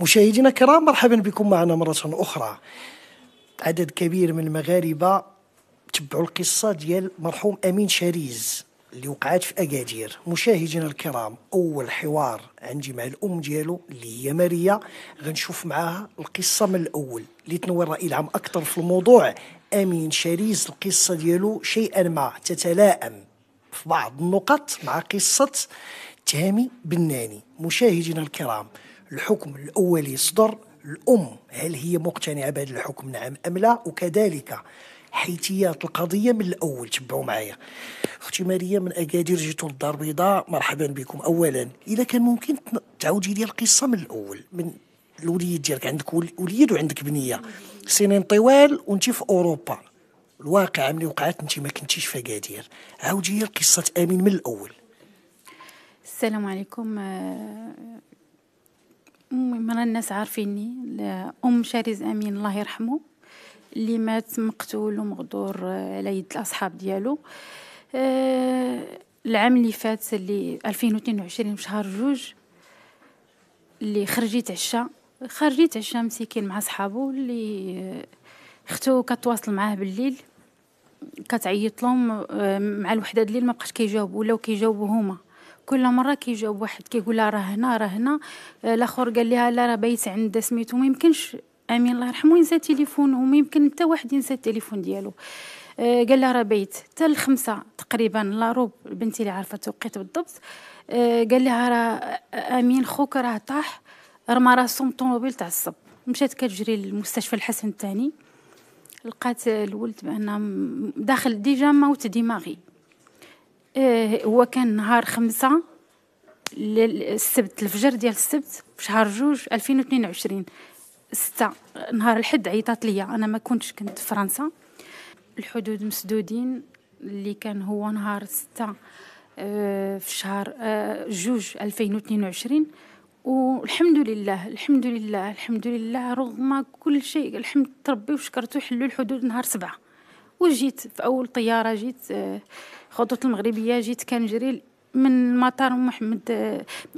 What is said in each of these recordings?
مشاهدينا الكرام مرحبا بكم معنا مرة أخرى عدد كبير من المغاربة تبعوا القصة ديال مرحوم أمين شريز اللي وقعت في أكادير مشاهدينا الكرام أول حوار عندي مع الأم ديالو اللي هي ماريا غنشوف معاها القصة من الأول اللي تنور رأي العام أكثر في الموضوع أمين شريز القصة ديالو شيئا ما تتلائم في بعض النقط مع قصة تامي بناني مشاهدينا الكرام الحكم الأولي يصدر الأم هل هي مقتنعة بهذا الحكم نعم أم لا وكذلك حيثيات القضية من الأول تبعوا معايا أختي ماريا من أكادير جيتو للدار البيضاء مرحبا بكم أولا إذا كان ممكن تعاودي لي القصة من الأول من الوليد ديالك عندك وليد وعندك بنية سنين طوال وانت في أوروبا الواقع ملي وقعت انت ما كنتيش في أكادير عاودي لي قصة أمين من الأول السلام عليكم آه، المهم مرة الناس عارفيني أم شاريز أمين الله يرحمه اللي مات مقتول ومغدور على يد الأصحاب ديالو آه، العام اللي فات اللي 2022 شهر جوج اللي خرجيت عشاء خرجيت عشاء مسكين مع صحابو اللي اختو كتواصل معاه بالليل كتعيط لهم آه، مع الوحده الليل ما بقاش كيجاوبوا ولاو كيجاوبوا هما كل مره كيجاوب كي واحد كيقول لها راه هنا راه هنا آه، الاخر قال لها لا راه بيت عند سميتو ما يمكنش امين الله يرحمه ينسى تليفون وما يمكن حتى واحد ينسى التليفون ديالو آه، قال لها راه بيت حتى الخمسة تقريبا لا روب بنتي اللي عارفه التوقيت بالضبط آه، قال لها راه امين خوك راه طاح رمى راسو من الطوموبيل تعصب مشات كتجري للمستشفى الحسن الثاني لقات الولد بان داخل ديجا موت دماغي إيه، هو كان نهار خمسة السبت الفجر ديال السبت في شهر جوج ألفين وتنين وعشرين ستة نهار الحد عيطات ليا أنا ما كنتش كنت في فرنسا الحدود مسدودين اللي كان هو نهار ستة آه، في شهر آه، جوج ألفين وتنين وعشرين والحمد لله الحمد لله الحمد لله رغم كل شيء الحمد ربي وشكرته حلو الحدود نهار سبعة وجيت في أول طيارة جيت آه، خطوط المغربية جيت كنجري من مطار محمد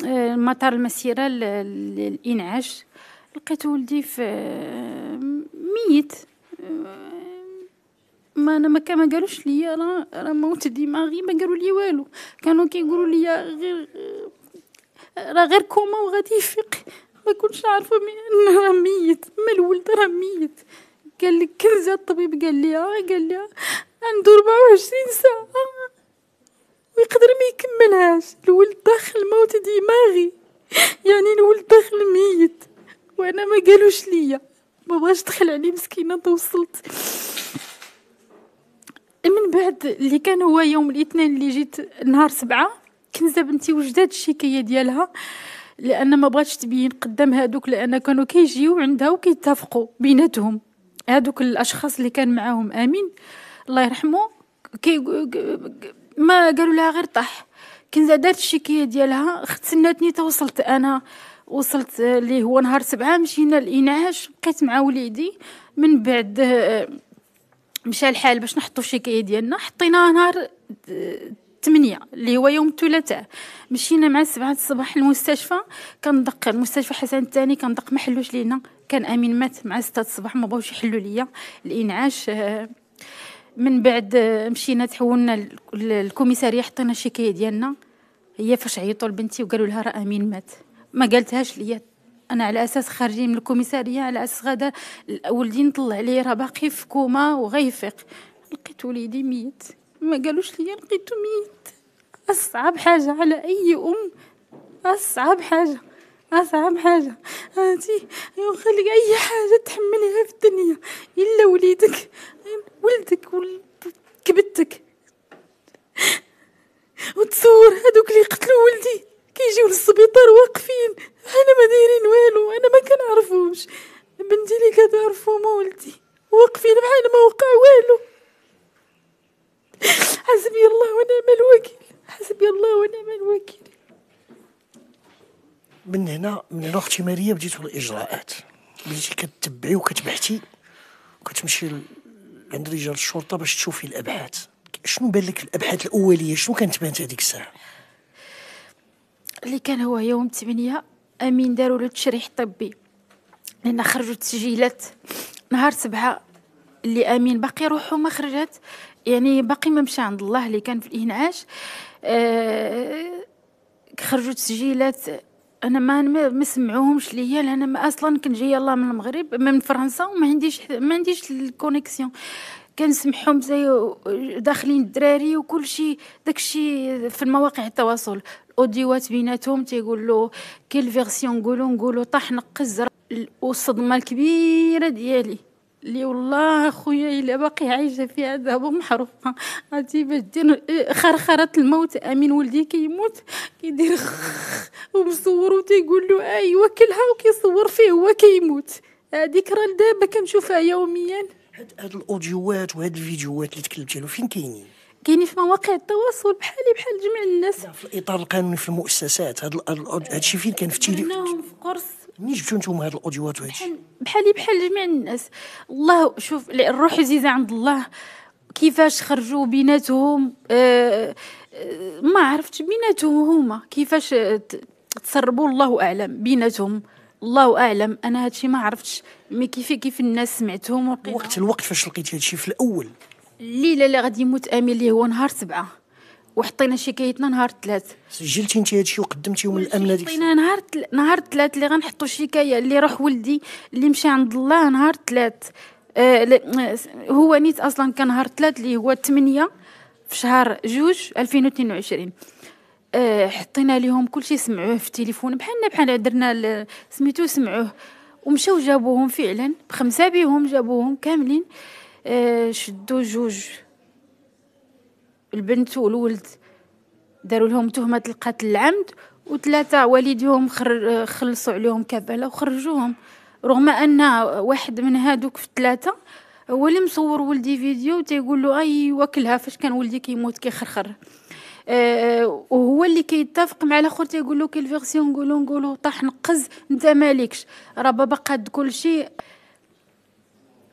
آه، مطار المسيرة للانعاش لقيت ولدي في آه، ميت آه، ما انا ما كما قالوش ليا راه راه موت دماغي ما قالوا لي والو كانوا كيقولوا ليا غير راه غير كوما وغادي يفيق ما كنتش عارفه انه راه ميت ما الولد راه ميت قال لك كنزه الطبيب قال اه قال لي عنده 24 ساعه ويقدر ما يكملهاش الولد داخل موت دماغي يعني الولد داخل ميت وانا ما قالوش ليا ما بغاش دخل عليه مسكينه توصلت من بعد اللي كان هو يوم الاثنين اللي جيت نهار سبعة كنزة بنتي وجدات الشكاية ديالها لان ما بغاتش تبين قدام هادوك لان كانوا كيجيو عندها وكيتفقوا بيناتهم هادوك الاشخاص اللي كان معاهم امين الله يرحمه كي ما قالوا لها غير طح كنزا دارت الشكايه ديالها ختسناتني توصلت انا وصلت آه، اللي هو نهار سبعة مشينا الانعاش بقيت مع وليدي من بعد آه، مشى الحال باش نحطو الشكايه ديالنا حطيناها نهار آه، تمنية اللي هو يوم الثلاثاء مشينا مع سبعة الصباح المستشفى كندق المستشفى حسن الثاني كندق ما حلوش لينا كان امين مات مع ستة الصباح ما بغاوش يحلوا ليا الانعاش من بعد مشينا تحولنا للكوميساريه حطينا الشكايه ديالنا هي فاش عيطوا لبنتي وقالوا لها راه امين مات ما قالتهاش ليا انا على اساس خارجين من الكوميساريه على اساس غدا ولدي نطلع عليه راه باقي في كوما وغيفيق لقيت وليدي ميت ما قالوش ليا لقيتو ميت اصعب حاجه على اي ام اصعب حاجه أصعب حاجة هاتي يخليك أي حاجة تحملها في الدنيا إلا وليدك ولدك وكبتك وتصور هادوك اللي قتلوا ولدي كيجيو للسبيطار واقفين انا ما دايرين والو انا ما كنعرفوش بنتي اللي كتعرفهم ولدي واقفين بحال ما وقع والو حسبي الله ونعم الوكيل حسبي الله ونعم الوكيل من هنا من هنا اختي ماريا بديتو الاجراءات بديتي كتبعي وكتبحثي وكتمشي عند رجال الشرطه باش تشوفي الابحاث شنو بان لك الابحاث الاوليه شنو كانت بانت هذيك الساعه اللي كان هو يوم 8 امين داروا له التشريح الطبي لان خرجوا التسجيلات نهار سبعة اللي امين باقي روحو ما خرجت يعني باقي ما مشى عند الله اللي كان في الانعاش آه خرجوا تسجيلات انا ما ما سمعوهمش ليا لان ما اصلا كنت جايه الله من المغرب من فرنسا وما عنديش ما عنديش الكونيكسيون كنسمعهم زي داخلين الدراري وكل شيء داكشي في المواقع التواصل الاوديوات بيناتهم تيقولوا كل كيل فيرسيون نقولوا نقولوا طاح نقز والصدمه الكبيره ديالي لي والله خويا الا باقي عايشه في عذاب محروقه عرفتي باش دير إيه، خرخره الموت امين ولدي كيموت كيدير ومصور وتيقول له ايوا كلها وكيصور فيه هو كيموت هذيك راه دابا كنشوفها يوميا هاد هاد الاوديوات وهاد الفيديوهات اللي تكلمتي عليهم فين كاينين كاينين في مواقع التواصل بحالي بحال جميع الناس في الاطار القانوني في المؤسسات هاد هادشي فين كان في التلفزيون في قرص منين جبتو نتوما هاد الاوديوات وهادشي بحالي بحال جميع الناس الله شوف الروح عزيزه عند الله كيفاش خرجوا بيناتهم آه آه ما عرفتش بيناتهم هما كيفاش تسربوا الله اعلم بيناتهم الله اعلم انا هادشي ما عرفتش مي كيف كيف الناس سمعتهم وقت الوقت فاش لقيت هادشي في الاول الليله اللي غادي يموت امين اللي هو نهار سبعه وحطينا شكايتنا نهار الثلاث سجلتي انت هادشي وقدمتيهم الامن هذيك حطينا نهار تل... نهار الثلاث اللي غنحطوا الشكايه اللي روح ولدي اللي مشى عند الله نهار الثلاث آه،, آه هو نيت اصلا كان نهار الثلاث اللي هو 8 في شهر جوج 2022 آه حطينا لهم كل شيء سمعوه في التليفون بحالنا بحال درنا سميتو سمعوه ومشاو جابوهم فعلا بخمسه بيهم جابوهم كاملين آه شدوا جوج البنت والولد داروا لهم تهمة القتل العمد وثلاثة والديهم خر... خلصوا عليهم كفالة وخرجوهم رغم أن واحد من هادوك في الثلاثة هو اللي مصور ولدي فيديو تيقول له اي واكلها فاش كان ولدي كيموت كيخرخر أه وهو اللي كيتفق مع الاخر تيقول له كيل فيغسيون نقولو نقولو طاح نقز انت مالكش راه بابا قاد كلشي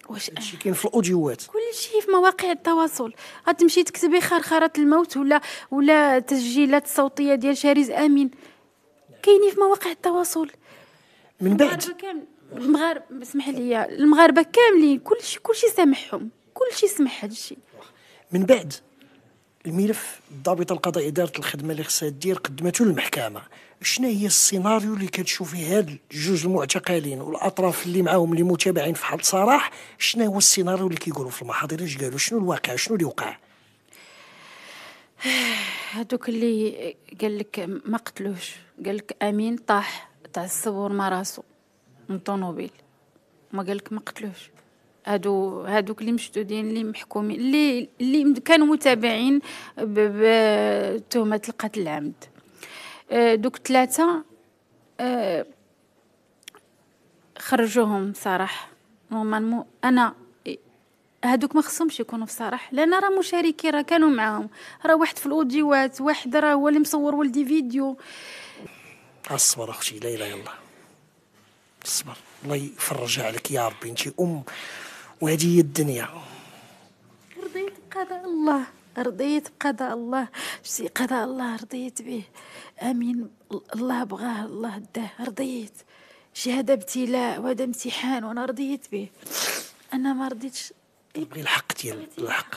واش هادشي آه. كاين في الاوديوات كلشي في مواقع التواصل غتمشي تكتبي خرخره الموت ولا ولا تسجيلات صوتيه ديال شاريز امين كاينين في مواقع التواصل من بعد المغاربه اسمح لي المغاربه كاملين كلشي كلشي سامحهم كلشي سمح هادشي من بعد الملف الضابطه القضائيه دارت الخدمه اللي خصها دير قدمته للمحكمه شنو هي السيناريو اللي كتشوفي هاد جوج المعتقلين والاطراف اللي معاهم اللي متابعين في حال صراح شنو هو السيناريو اللي كيقولوا في المحاضر اش قالوا شنو الواقع شنو اللي وقع هادوك اللي قال لك ما قتلوش قال لك امين طاح تعصب ورمى راسو من طوموبيل ما قال لك ما قتلوش هادو هادوك اللي مشدودين اللي محكومين اللي اللي كانوا متابعين بتهمه القتل العمد آه، دوك ثلاثه آه، خرجوهم صراحه نورمالمون انا هادوك ما خصهمش يكونوا في صراح لان راه مشاركين راه كانوا معاهم راه واحد في الاوديوات واحد راه هو اللي مصور ولدي فيديو اصبر اختي ليلى يلا اصبر الله يفرجها عليك يا ربي انت ام وهذه هي الدنيا رضيت بقضاء الله رضيت بقضاء الله شتي قضاء الله رضيت به امين الله بغاه الله داه رضيت شي هذا ابتلاء وهذا امتحان وانا رضيت به انا ما رضيتش بغي الحق ديال الحق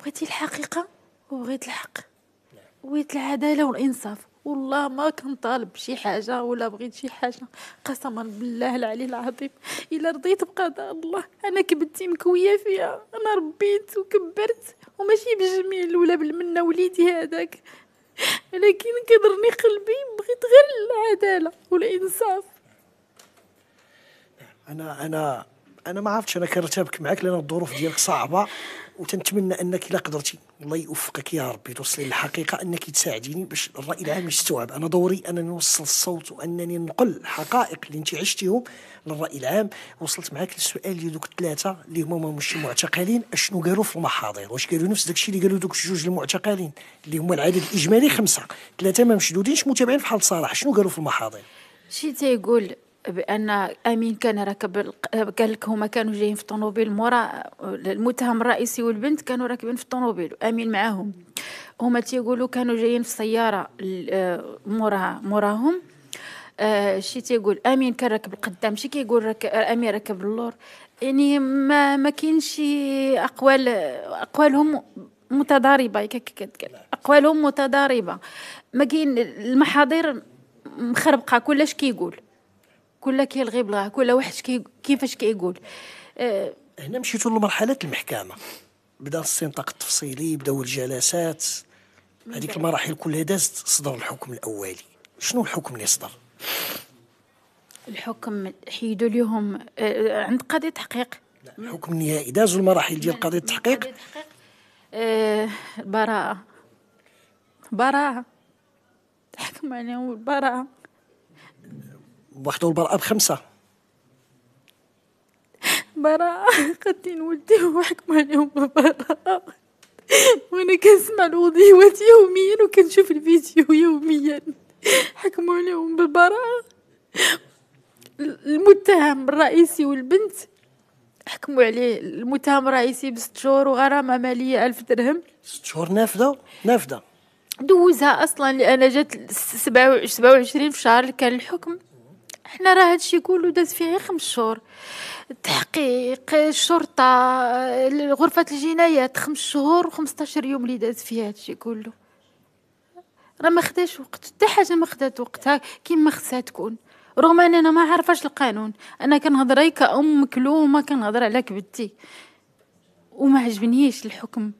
بغيتي الحقيقه وبغيت الحق بغيت العداله والانصاف والله ما كنطالب شي حاجه ولا بغيت شي حاجه قسما بالله العلي العظيم الا رضيت بقضاء الله انا كبدتي مكويه فيها انا ربيت وكبرت وماشي بالجميل ولا بالمنه وليدي هذاك لكن كضرني قلبي بغيت غير العداله والانصاف انا انا انا ما عرفتش انا كنرتبك معاك لان الظروف ديالك صعبه وتنتمنى انك الا قدرتي الله يوفقك يا ربي توصلي للحقيقه انك تساعديني باش الراي العام يستوعب انا دوري انني نوصل الصوت وانني نقل الحقائق اللي انت عشتيهم للراي العام وصلت معاك للسؤال ديال دوك الثلاثه اللي هما مش معتقلين اشنو قالوا في المحاضر واش قالوا نفس داكشي اللي قالوا دوك الجوج المعتقلين اللي هما العدد الاجمالي خمسه ثلاثه ما مشدودينش متابعين بحال صلاح شنو قالوا في المحاضر شي تيقول بان امين كان راكب قال لك هما كانوا جايين في الطوموبيل مورا المتهم الرئيسي والبنت كانوا راكبين في الطوموبيل امين معاهم هما تيقولوا كانوا جايين في السياره آه، مورا موراهم آه شي تيقول امين كان راكب القدام شي كيقول راك آه، امين راكب اللور يعني ما ما كاينش اقوال اقوالهم متضاربه اقوالهم متضاربه ما كاين المحاضر مخربقه كلش كيقول كل كيلغي بلغاه كل واحد كي كيفاش كيقول أه هنا مشيتو لمرحله المحكمه بدا الاستنطاق التفصيلي بداو الجلسات هذيك المراحل كلها دازت صدر الحكم الاولي شنو الحكم اللي صدر الحكم حيدوا لهم آه، آه، عند قاضي التحقيق الحكم النهائي دازوا المراحل ديال قاضي التحقيق آه البراءه براءه حكم عليهم البراءه بوحدو البراءة بخمسة براءة قد ولدي وحكم عليهم ببراءة وانا كنسمع الوضيوات يوميا وكنشوف الفيديو يوميا حكموا عليهم بالبراءة المتهم الرئيسي والبنت حكموا عليه المتهم الرئيسي بست شهور وغرامة مالية ألف درهم ست شهور نافذة نافذة دوزها أصلا لأن جات سبعة وعشرين في شهر كان الحكم حنا راه هادشي كله داز فيه غير خمس شهور التحقيق الشرطه غرفه الجنايات خمس شهور وخمسطاشر يوم اللي داز فيه هادشي كله راه ما خداش وقت حتى حاجه ما خدات وقتها كيما خصها تكون رغم ان انا ما عارفاش القانون انا كنهضر غير كأم مكلومه كنهضر على كبدتي وما عجبنيش الحكم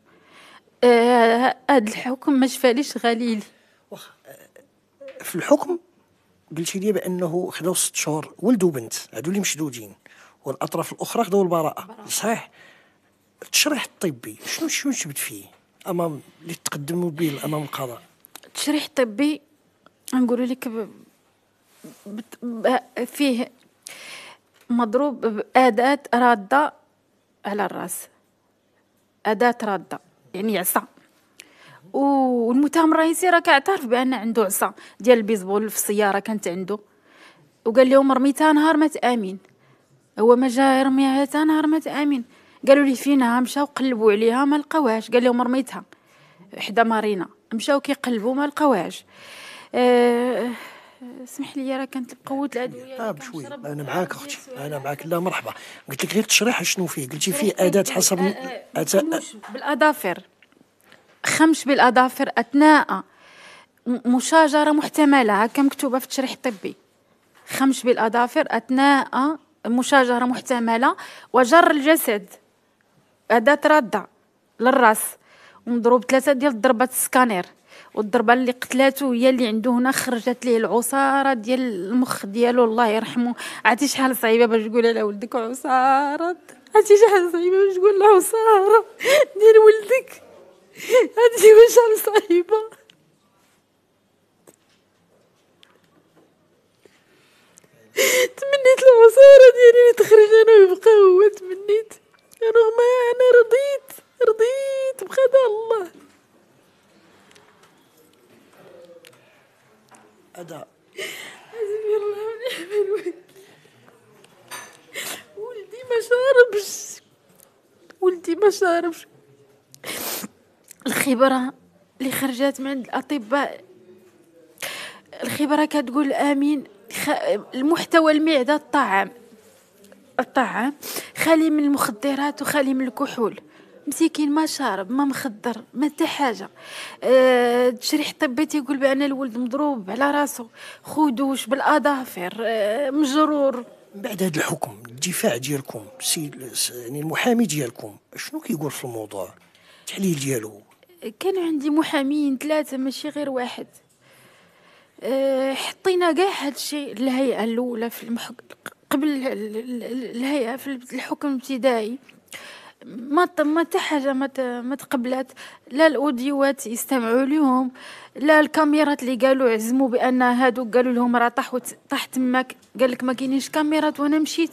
آه، هاد آه الحكم ما شفاليش غليلي آه، في الحكم قلتي لي بانه خداو ست شهور ولد وبنت هادو اللي مشدودين والاطراف الاخرى خداو البراءه صحيح التشريح الطبي شنو شنو جبت فيه امام اللي تقدموا به امام القضاء التشريح الطبي نقول لك ب... ب... ب... فيه مضروب باداه راده على الراس اداه راده يعني عصا والمتامر الرئيسي راه كيعترف بان عنده عصا ديال البيسبول في السياره كانت عنده وقال لهم رميتها نهار مات امين هو ما جا يرميها حتى نهار مات امين قالوا لي فينها مشاو قلبوا عليها ما لقاوهاش قال لهم رميتها حدا مارينا مشاو كيقلبوا ما لقاوهاش أه لي راه كانت قوت الادويه اه بشوي انا معاك اختي انا معاك لا مرحبا قلت لك غير تشريح شنو فيه قلتي فيه اداه حسب آه آه آه بالاظافر تخمش بالاظافر اثناء مشاجره محتمله هكا مكتوبه في التشريح الطبي خمش بالاظافر اثناء مشاجره محتمله وجر الجسد اداه رده للراس ومضروب ثلاثه ديال الضربات السكانير والضربه اللي قتلاته هي اللي عنده هنا خرجت ليه العصاره ديال المخ ديالو الله يرحمه عرفتي شحال صعيبه باش تقول على ولدك عصاره عرفتي شحال صعيبه باش تقول له عصاره ديال ولدك هذه وجهة صعيبة تمنيت المسارة ديالي تخرج انا ويبقى هو تمنيت رغم انا رضيت رضيت بقضاء الله ادا حسبي الله ونعم الوكيل ولدي ما شاربش ولدي ما شاربش الخبرة اللي خرجت من عند الأطباء الخبرة كتقول آمين المحتوى المعدة الطعام الطعام خالي من المخدرات وخالي من الكحول مسكين ما شارب ما مخدر ما حتى حاجه أه تشريح طبي تيقول بان الولد مضروب على راسو خدوش بالاظافر أه مجرور بعد هذا الحكم الدفاع ديالكم السيد يعني المحامي ديالكم شنو كيقول في الموضوع التحليل ديالو كان عندي محامين ثلاثة ماشي غير واحد آه، حطينا كاع هاد الشيء الهيئة الأولى في المحك... قبل الهيئة في الحكم الابتدائي ما ما حاجه ما ما تقبلت لا الاوديوات يستمعوا لهم لا الكاميرات اللي قالوا عزموا بان هادوك قالوا لهم راه طاح طاح تماك قال لك ما كاينينش كاميرات وانا مشيت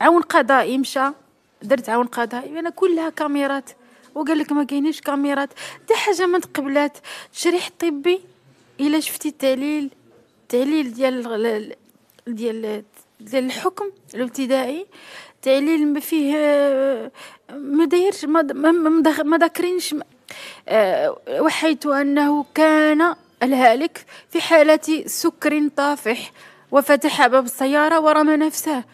عون قضائي مشى درت عون قضائي انا كلها كاميرات وقال لك ما كاينينش كاميرات حتى حاجه ما تقبلات تشريح طبي الا شفتي التعليل التعليل ديال ديال ديال الحكم الابتدائي تعليل ما فيه ما دايرش ما ذاكرينش آه، وحيت انه كان الهالك في حاله سكر طافح وفتح باب السياره ورمى نفسه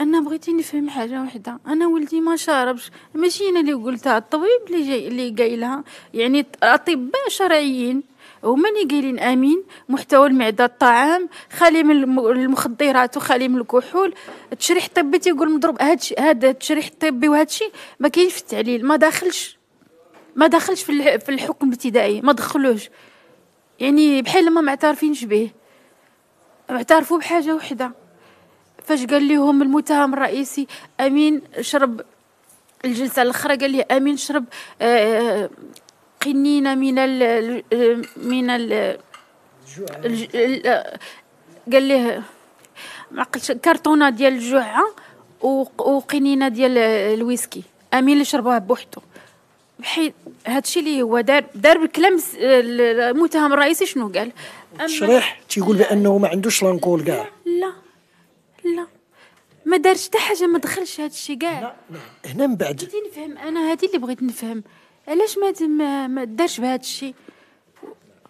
انا بغيتي نفهم حاجه وحده انا ولدي ما شاربش ماشي انا اللي قلتها الطبيب اللي جاي اللي قايلها يعني اطباء شرعيين هما اللي قايلين امين محتوى المعده الطعام خالي من المخدرات وخالي من الكحول التشريح الطبي تيقول مضروب هادشي هذا التشريح الطبي وهادشي ما كاينش في التعليل ما داخلش ما داخلش في في الحكم الابتدائي ما دخلوش يعني بحال ما معترفينش به معترفوا بحاجه وحده فاش قال لهم المتهم الرئيسي امين شرب الجلسه الاخرى قال لي امين شرب آه، آه، قنينه من ال من ال آه، قال ليه ما كرتونه ديال الجوعه وقنينه ديال الويسكي امين اللي شربوها بوحدو بحيث هادشي اللي هو دار دار بالكلام المتهم الرئيسي شنو قال التشريح تيقول بانه ما عندوش لانكول كاع لا لا ما دارش حتى حاجه ما دخلش هذا الشيء كاع لا لا هنا من بعد بغيت نفهم انا هذه اللي بغيت نفهم علاش ما ما دارش بهذا الشيء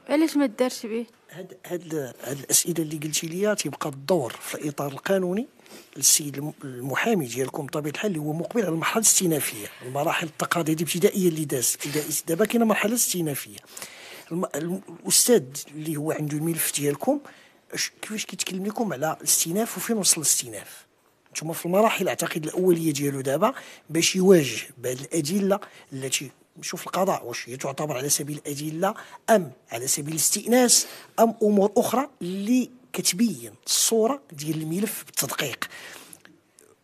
علاش ما دارش به هاد هاد هاد الاسئله اللي قلتي لي تيبقى الدور في الاطار القانوني للسيد المحامي ديالكم بطبيعه الحال اللي هو مقبل على المرحله الاستئنافيه المراحل التقاضيه الابتدائيه اللي داز ابتدائي دابا كاينه مرحله استئنافيه الاستاذ اللي هو عنده الملف ديالكم كيفاش كيتكلم لكم على الاستئناف وفين وصل الاستئناف نتوما في المراحل اعتقد الاوليه ديالو دابا باش يواجه بهذه الادله التي نشوف القضاء واش هي تعتبر على سبيل الادله ام على سبيل الاستئناس ام امور اخرى اللي كتبين الصوره ديال الملف بالتدقيق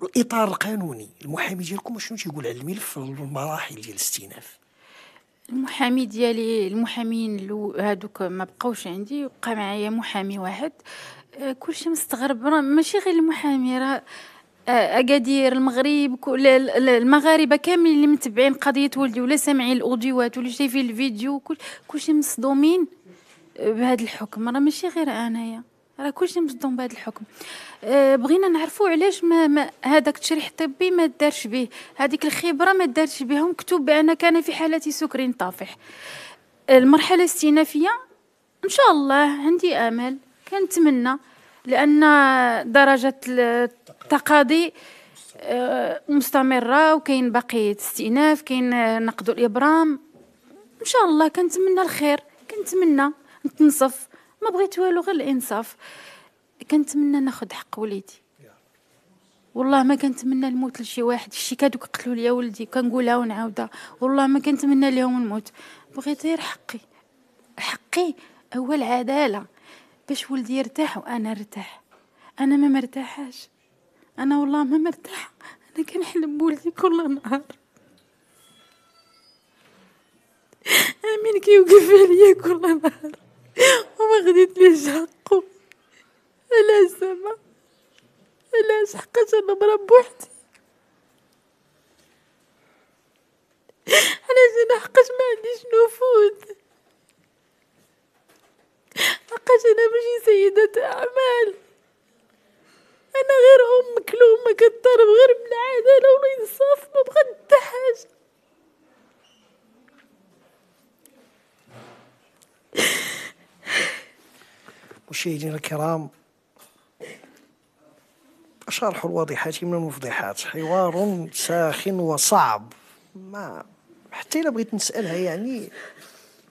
الاطار القانوني المحامي ديالكم شنو تيقول على الملف في المراحل ديال الاستئناف المحامي ديالي المحامين لو هادوك ما بقاوش عندي بقى معايا محامي واحد آه، كلشي مستغرب راه ماشي غير المحامي راه آه، اكادير المغرب كل المغاربه كاملين اللي متبعين قضيه ولدي ولا سامعين الاوديوات ولا شايفين الفيديو كل كلشي مصدومين بهذا الحكم راه ماشي غير انايا راه كلشي مصدوم بهذا الحكم آه، بغينا نعرفوا علاش ما, ما هذاك التشريح الطبي ما دارش به هذيك الخبره ما دارش بها مكتوب بان كان في حاله سكر طافح المرحله الاستئنافيه ان شاء الله عندي امل كنتمنى لان درجه التقاضي آه، مستمره وكاين باقي استئناف كاين نقد الابرام ان شاء الله كنتمنى الخير كنتمنى نتنصف ما بغيت والو غير الانصاف كنتمنى ناخذ حق وليدي والله ما كنتمنى الموت لشي واحد شي كادوك قتلوا لي ولدي كنقولها ونعاودها والله ما كنتمنى لهم الموت بغيت غير حقي حقي هو العداله باش ولدي يرتاح وانا ارتاح انا ما مرتاحاش انا والله ما مرتاحه انا كنحلم بولدي كل نهار امين كيوقف عليا كل نهار غديت لي حقه علاش زعما علاش حقاش انا مرا بوحدي علاش انا حقاش ما عنديش نفوذ حقاش انا ماشي سيدة اعمال انا غير ام مكلومة كتضرب غير بالعادة لو الانصاف ما بغد مشاهدينا الكرام شرح الواضحات من المفضحات حوار ساخن وصعب ما حتى الا بغيت نسالها يعني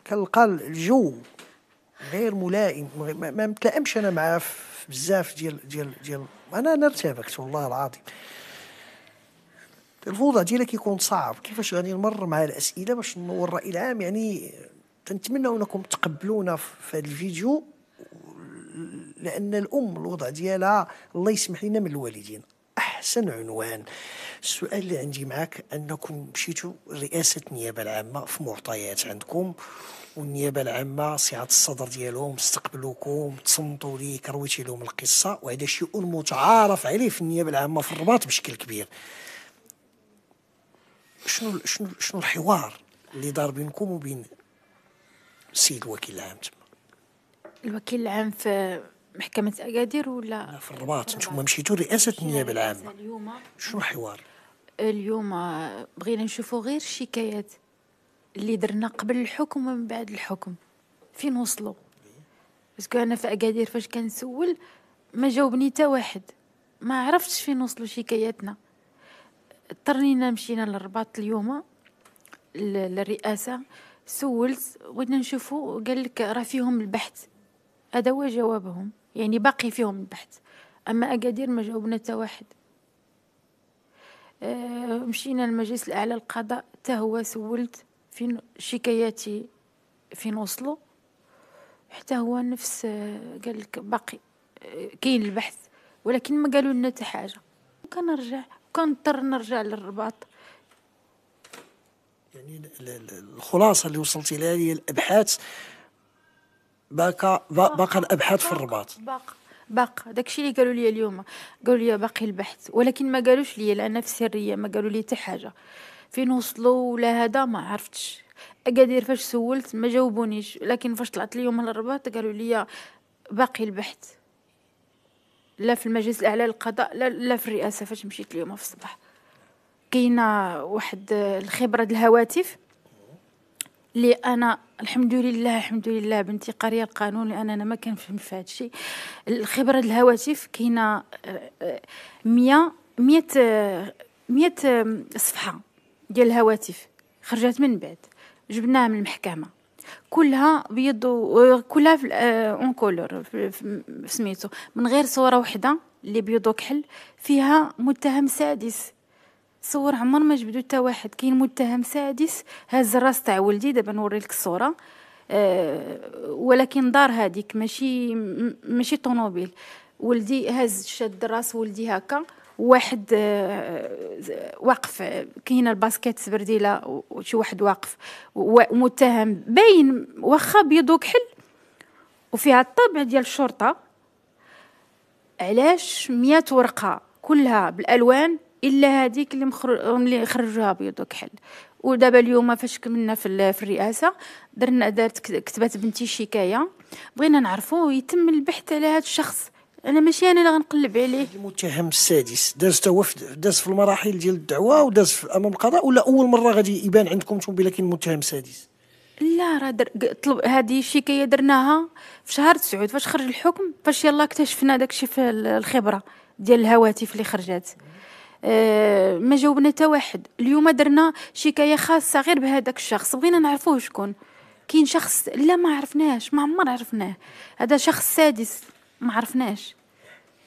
كنلقى الجو غير ملائم ما متلائمش انا معاه بزاف ديال ديال ديال انا انا ارتبكت والله العظيم الفوضى ديالها كيكون صعب كيفاش غادي نمر مع الاسئله باش نور الراي العام يعني تنتمنى انكم تقبلونا في هذا الفيديو لان الام الوضع ديالها الله يسمح لنا من الوالدين احسن عنوان السؤال اللي عندي معك انكم مشيتوا رئاسه النيابه العامه في معطيات عندكم والنيابه العامه سعه الصدر ديالهم استقبلوكم تصنتوا ليك رويتي لهم القصه وهذا شيء متعارف عليه في النيابه العامه في الرباط بشكل كبير شنو شنو شنو الحوار اللي دار بينكم وبين السيد الوكيل العام تما الوكيل العام في محكمة أكادير ولا في الرباط نتوما مشيتو رئاسة النيابة يعني العامة شنو الحوار؟ اليوم آه، بغينا نشوفوا غير الشكايات اللي درنا قبل الحكم ومن بعد الحكم فين وصلوا باسكو انا في اكادير فاش كنسول ما جاوبني تا واحد ما عرفتش فين وصلوا شكاياتنا اضطرينا مشينا للرباط اليوم للرئاسه سولت بغينا نشوفوا قال لك راه فيهم البحث هذا هو جوابهم يعني باقي فيهم البحث أما أكادير ما جاوبنا حتى واحد آه، مشينا المجلس الأعلى للقضاء حتى هو سولت فين شكاياتي فين وصلوا حتى هو نفس آه، قال لك باقي آه، كاين البحث ولكن ما قالوا لنا حتى حاجه وكنرجع وكنضطر نرجع للرباط يعني الخلاصه اللي وصلت لها هي الابحاث باقا باقا الابحاث في الرباط باقا باقا داكشي اللي قالوا لي اليوم قالوا لي باقي البحث ولكن ما قالوش لي لان في السريه ما قالوا لي حتى حاجه فين وصلوا ولا هذا ما عرفتش اكادير فاش سولت ما جاوبونيش لكن فاش طلعت اليوم من الرباط قالوا لي باقي البحث لا في المجلس الاعلى للقضاء لا, لا في الرئاسه فاش مشيت اليوم في الصباح كاينه واحد الخبره الهواتف اللي انا الحمد لله الحمد لله بنتي قاريه القانون لان انا ما كنفهم في هذا الشيء الخبره الهواتف كاينه 100 100 100 صفحه ديال الهواتف خرجت من بعد جبناها من المحكمه كلها بيض كلها في اون آه، كولور سميتو من غير صوره وحده اللي بيض وكحل فيها متهم سادس تصور عمر ما جبدو حتى واحد كاين متهم سادس هز الراس تاع ولدي دابا نوريلك الصوره أه ولكن دار هذيك ماشي ماشي طوموبيل ولدي هز شد راس ولدي هكا واحد آه، واقف كاينه الباسكيت سبرديله وشي واحد واقف ومتهم باين واخا بيض وكحل وفيها الطابع ديال الشرطه علاش مية ورقه كلها بالالوان الا هذيك اللي مخرج اللي خرجوها بيض وكحل ودابا اليوم فاش كملنا في, الرئاسه درنا دارت كتبات بنتي شكايه بغينا نعرفوا يتم البحث على هذا الشخص انا ماشي انا اللي غنقلب عليه المتهم السادس داز هو داز في المراحل ديال الدعوه وداز امام القضاء ولا اول مره غادي يبان عندكم انتم بلا كاين متهم سادس لا راه در... طلب هذه الشكايه درناها في شهر تسعود فاش خرج الحكم فاش يلا اكتشفنا داكشي في الخبره ديال الهواتف اللي خرجات آه، ما جاوبنا تا واحد اليوم درنا شكايه خاصه غير بهذاك الشخص بغينا نعرفوه شكون كاين شخص لا ما عرفناش ما عمر عرفناه هذا شخص سادس ما عرفناش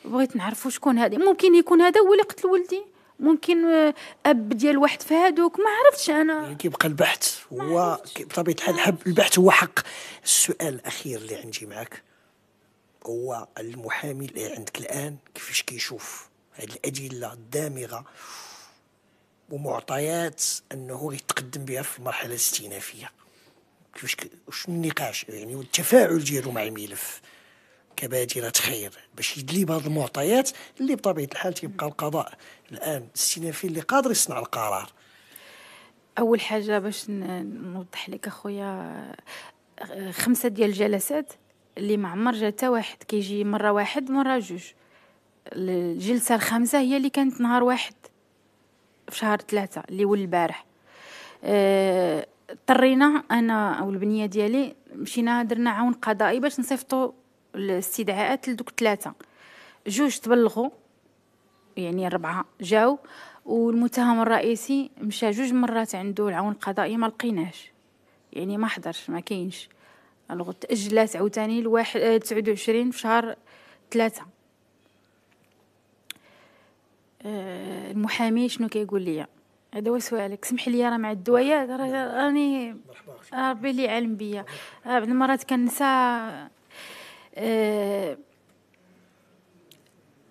بغيت نعرفو شكون هذا ممكن يكون هذا هو اللي قتل ولدي ممكن آه، اب ديال واحد في هادوك ما عرفتش انا يعني كيبقى البحث هو بطبيعه الحال البحث هو حق السؤال الاخير اللي عندي معك هو المحامي اللي عندك الان كيفاش كيشوف الأدلة الدامغة ومعطيات أنه يتقدم بها في المرحلة الاستئنافية كيفاش شنو النقاش يعني والتفاعل ديالو مع الملف كبادرة خير باش يدلي بهذه المعطيات اللي بطبيعة الحال تيبقى القضاء الآن الاستئنافي اللي قادر يصنع القرار أول حاجة باش نوضح لك أخويا آه، خمسة ديال الجلسات اللي ما عمر جا تا واحد كيجي مرة واحد مرة جوج الجلسة الخامسة هي اللي كانت نهار واحد في شهر ثلاثة اللي هو البارح آه، اضطرينا انا او البنيه ديالي مشينا درنا عون قضائي باش نصيفطوا الاستدعاءات لدوك ثلاثه جوج تبلغوا يعني ربعه جاو والمتهم الرئيسي مشى جوج مرات عنده العون القضائي ما لقيناش يعني ما حضرش ما كاينش تاجلات عاوتاني لواحد 29 آه، في شهر ثلاثة آه، المحامي شنو كيقول لي هذا هو سؤالك سمح لي راه مع الدوايات نعم. راني ربي اللي عالم بيا آه، بعض المرات كنسى آه،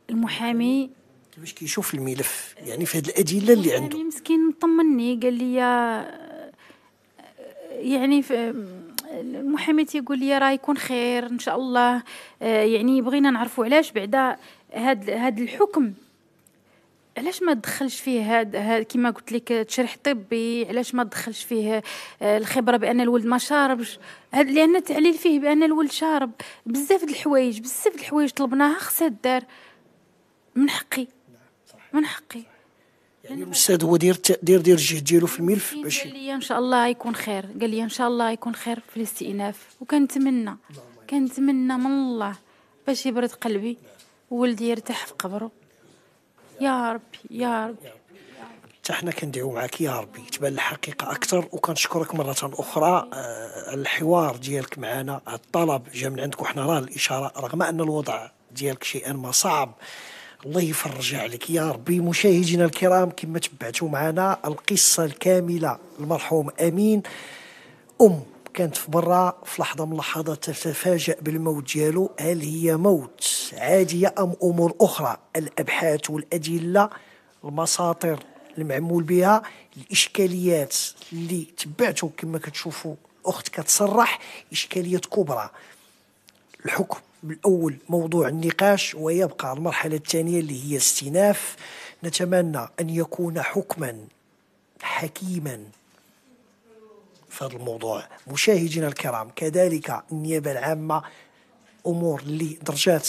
المحامي كيفاش كيشوف الملف يعني في هذه الادله اللي عنده مسكين مطمني قال لي يعني المحامي تيقول لي راه يكون خير ان شاء الله يعني بغينا نعرفوا علاش بعدا هاد هاد الحكم علاش ما دخلش فيه هاد, هاد كما قلت لك التشريح الطبي علاش ما دخلش فيه آه، الخبره بان الولد ما شاربش هاد لان التعليل فيه بان الولد شارب بزاف د الحوايج بزاف د الحوايج طلبناها خصها دار من حقي من حقي يعني الاستاذ هو دير دير دير الجهد ديالو في الملف باش قال لي ان شاء الله يكون خير قال لي ان شاء الله يكون خير في الاستئناف وكنتمنى كنتمنى من الله باش يبرد قلبي وولدي يرتاح في قبره يا ربي يا ربي حتى حنا كندعيو معاك يا ربي تبان الحقيقه اكثر وكنشكرك مره اخرى آه، الحوار ديالك معنا الطلب جا من عندك وحنا راه الاشاره رغم ان الوضع ديالك شيئا ما صعب الله يفرج عليك يا ربي مشاهدينا الكرام كما تبعتوا معنا القصه الكامله المرحوم امين ام كانت في برا في لحظه من اللحظات تتفاجأ بالموت ديالو هل هي موت عاديه ام امور اخرى الابحاث والادله المساطر المعمول بها الاشكاليات اللي تبعته كما كتشوفوا الاخت كتصرح اشكاليات كبرى الحكم الاول موضوع النقاش ويبقى المرحله الثانيه اللي هي استئناف نتمنى ان يكون حكما حكيما في هذا الموضوع مشاهدينا الكرام كذلك النيابه العامه امور اللي درجات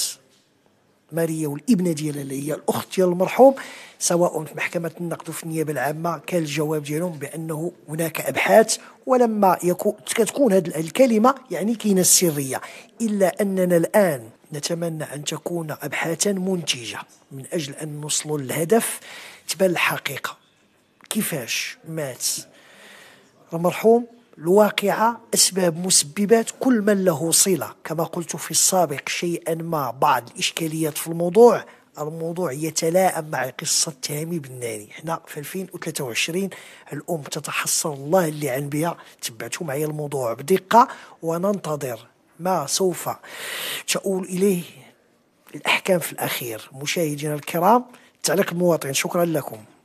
ماريا والابنه ديالها اللي هي الاخت ديال المرحوم سواء في محكمه النقد وفي النيابه العامه كان الجواب ديالهم بانه هناك ابحاث ولما يكون كتكون هذه الكلمه يعني كاينه السريه الا اننا الان نتمنى ان تكون ابحاثا منتجه من اجل ان نوصلوا للهدف تبان الحقيقه كيفاش مات المرحوم الواقعة أسباب مسببات كل من له صلة كما قلت في السابق شيئا ما بعض الإشكاليات في الموضوع الموضوع يتلائم مع قصة تامي ناني احنا في 2023 الأم تتحصل الله اللي عن بها تبعتوا معي الموضوع بدقة وننتظر ما سوف تؤول إليه الأحكام في الأخير مشاهدينا الكرام تعليق المواطن شكرا لكم